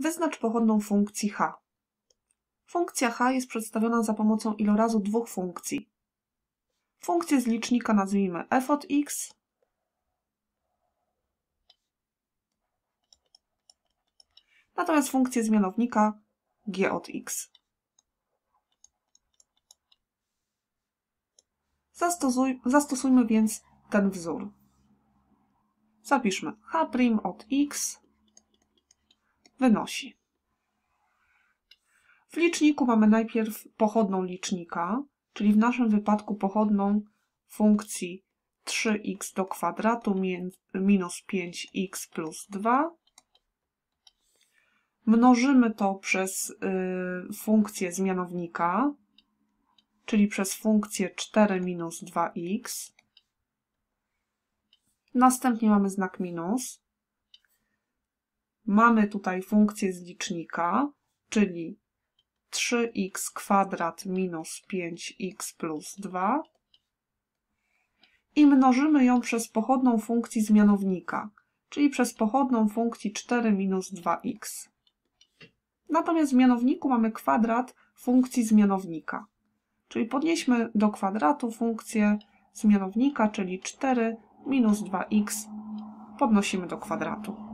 Wyznacz pochodną funkcji h. Funkcja h jest przedstawiona za pomocą ilorazu dwóch funkcji. Funkcję z licznika nazwijmy f od x natomiast funkcję z mianownika g od x. Zastosuj, zastosujmy więc ten wzór. Zapiszmy h' od x wynosi. W liczniku mamy najpierw pochodną licznika, czyli w naszym wypadku pochodną funkcji 3x do kwadratu minus 5x plus 2. Mnożymy to przez y, funkcję zmianownika, czyli przez funkcję 4 minus 2x. Następnie mamy znak minus, mamy tutaj funkcję z licznika, czyli 3x kwadrat minus 5x plus 2 i mnożymy ją przez pochodną funkcji z mianownika, czyli przez pochodną funkcji 4 minus 2x. Natomiast w mianowniku mamy kwadrat funkcji z mianownika, czyli podnieśmy do kwadratu funkcję z mianownika, czyli 4 minus 2x podnosimy do kwadratu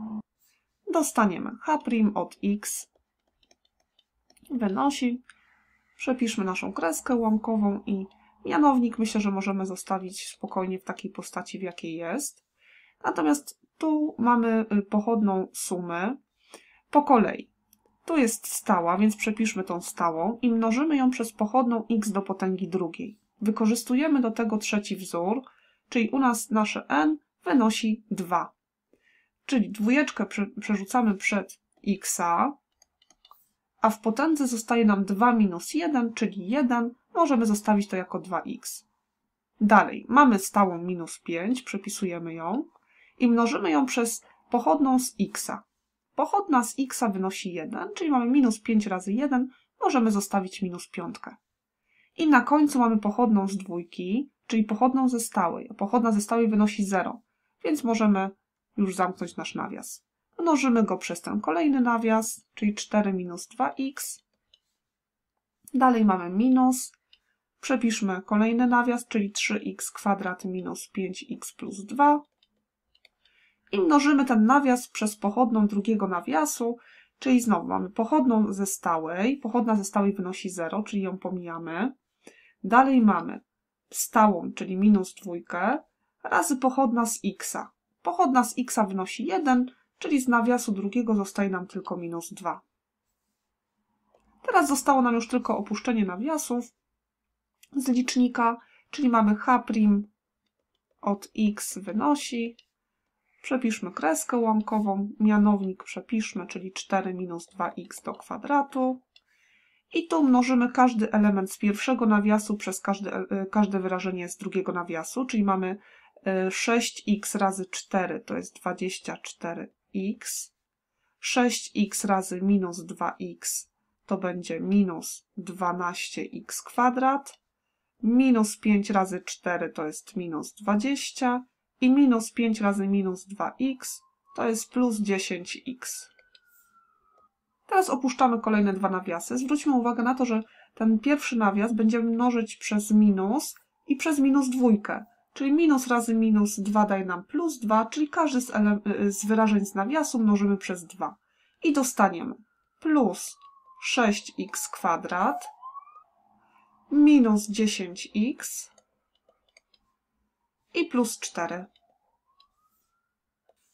dostaniemy h od x wynosi, przepiszmy naszą kreskę łamkową i mianownik myślę, że możemy zostawić spokojnie w takiej postaci, w jakiej jest. Natomiast tu mamy y, pochodną sumy po kolei. Tu jest stała, więc przepiszmy tą stałą i mnożymy ją przez pochodną x do potęgi drugiej. Wykorzystujemy do tego trzeci wzór, czyli u nas nasze n wynosi 2. Czyli dwójeczkę przerzucamy przed x, a w potędze zostaje nam 2 minus 1, czyli 1. Możemy zostawić to jako 2x. Dalej, mamy stałą minus 5, przepisujemy ją i mnożymy ją przez pochodną z x. Pochodna z x wynosi 1, czyli mamy minus 5 razy 1, możemy zostawić minus 5. I na końcu mamy pochodną z dwójki, czyli pochodną ze stałej. Pochodna ze stałej wynosi 0, więc możemy już zamknąć nasz nawias. Mnożymy go przez ten kolejny nawias, czyli 4 minus 2x. Dalej mamy minus. Przepiszmy kolejny nawias, czyli 3x kwadrat minus 5x plus 2. I mnożymy ten nawias przez pochodną drugiego nawiasu, czyli znowu mamy pochodną ze stałej. Pochodna ze stałej wynosi 0, czyli ją pomijamy. Dalej mamy stałą, czyli minus dwójkę, razy pochodna z x'a. Pochodna z x wynosi 1, czyli z nawiasu drugiego zostaje nam tylko minus 2. Teraz zostało nam już tylko opuszczenie nawiasów z licznika, czyli mamy h' od x wynosi, przepiszmy kreskę łamkową, mianownik przepiszmy, czyli 4 minus 2x do kwadratu i tu mnożymy każdy element z pierwszego nawiasu przez e, każde wyrażenie z drugiego nawiasu, czyli mamy 6x razy 4 to jest 24x. 6x razy minus 2x to będzie minus 12x kwadrat. Minus 5 razy 4 to jest minus 20 i minus 5 razy minus 2x to jest plus 10x. Teraz opuszczamy kolejne dwa nawiasy. Zwróćmy uwagę na to, że ten pierwszy nawias będziemy mnożyć przez minus i przez minus dwójkę. Czyli minus razy minus 2 daje nam plus 2, czyli każdy z, z wyrażeń z nawiasu mnożymy przez 2. I dostaniemy plus 6x kwadrat minus 10x i plus 4.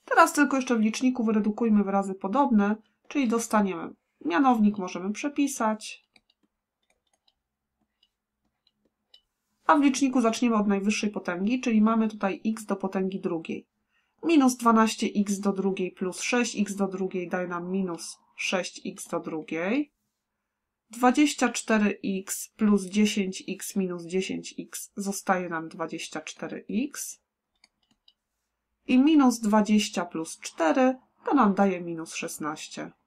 Teraz tylko jeszcze w liczniku wyredukujmy wyrazy podobne, czyli dostaniemy mianownik, możemy przepisać, A w liczniku zaczniemy od najwyższej potęgi, czyli mamy tutaj x do potęgi drugiej. Minus 12x do drugiej plus 6x do drugiej daje nam minus 6x do drugiej. 24x plus 10x minus 10x zostaje nam 24x. I minus 20 plus 4 to nam daje minus 16.